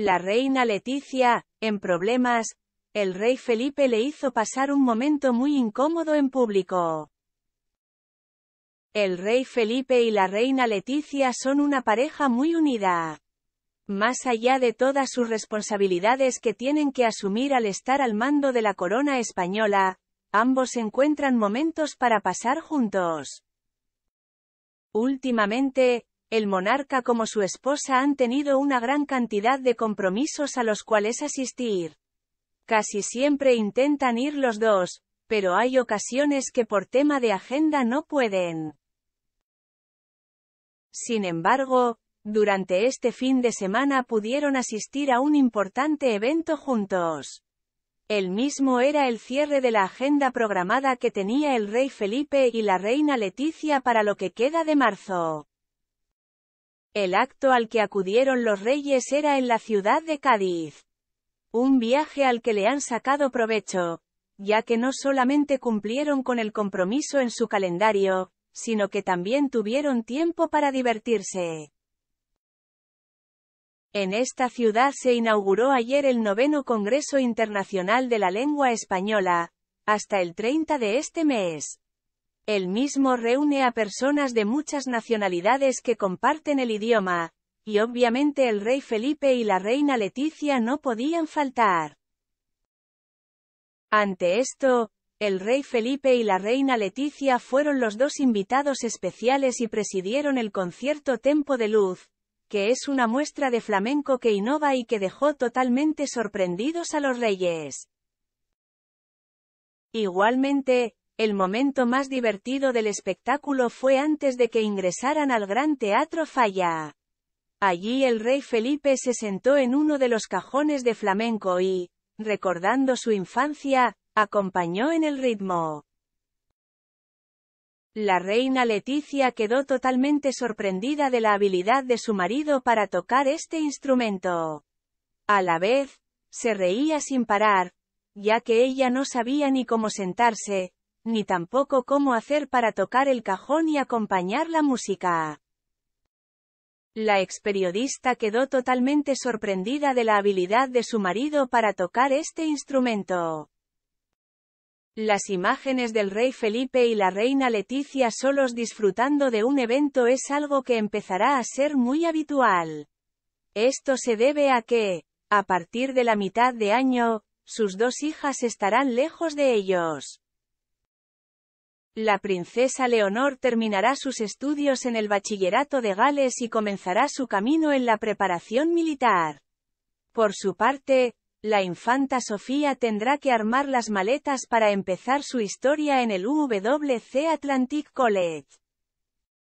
La reina Leticia, en problemas, el rey Felipe le hizo pasar un momento muy incómodo en público. El rey Felipe y la reina Leticia son una pareja muy unida. Más allá de todas sus responsabilidades que tienen que asumir al estar al mando de la corona española, ambos encuentran momentos para pasar juntos. Últimamente, el monarca como su esposa han tenido una gran cantidad de compromisos a los cuales asistir. Casi siempre intentan ir los dos, pero hay ocasiones que por tema de agenda no pueden. Sin embargo, durante este fin de semana pudieron asistir a un importante evento juntos. El mismo era el cierre de la agenda programada que tenía el rey Felipe y la reina Leticia para lo que queda de marzo. El acto al que acudieron los reyes era en la ciudad de Cádiz. Un viaje al que le han sacado provecho, ya que no solamente cumplieron con el compromiso en su calendario, sino que también tuvieron tiempo para divertirse. En esta ciudad se inauguró ayer el noveno Congreso Internacional de la Lengua Española, hasta el 30 de este mes. El mismo reúne a personas de muchas nacionalidades que comparten el idioma, y obviamente el rey Felipe y la reina Leticia no podían faltar. Ante esto, el rey Felipe y la reina Leticia fueron los dos invitados especiales y presidieron el concierto Tempo de Luz, que es una muestra de flamenco que innova y que dejó totalmente sorprendidos a los reyes. Igualmente, el momento más divertido del espectáculo fue antes de que ingresaran al Gran Teatro Falla. Allí el rey Felipe se sentó en uno de los cajones de flamenco y, recordando su infancia, acompañó en el ritmo. La reina Leticia quedó totalmente sorprendida de la habilidad de su marido para tocar este instrumento. A la vez, se reía sin parar, ya que ella no sabía ni cómo sentarse, ni tampoco cómo hacer para tocar el cajón y acompañar la música. La ex periodista quedó totalmente sorprendida de la habilidad de su marido para tocar este instrumento. Las imágenes del rey Felipe y la reina Leticia solos disfrutando de un evento es algo que empezará a ser muy habitual. Esto se debe a que, a partir de la mitad de año, sus dos hijas estarán lejos de ellos. La princesa Leonor terminará sus estudios en el Bachillerato de Gales y comenzará su camino en la preparación militar. Por su parte, la infanta Sofía tendrá que armar las maletas para empezar su historia en el UWC Atlantic College.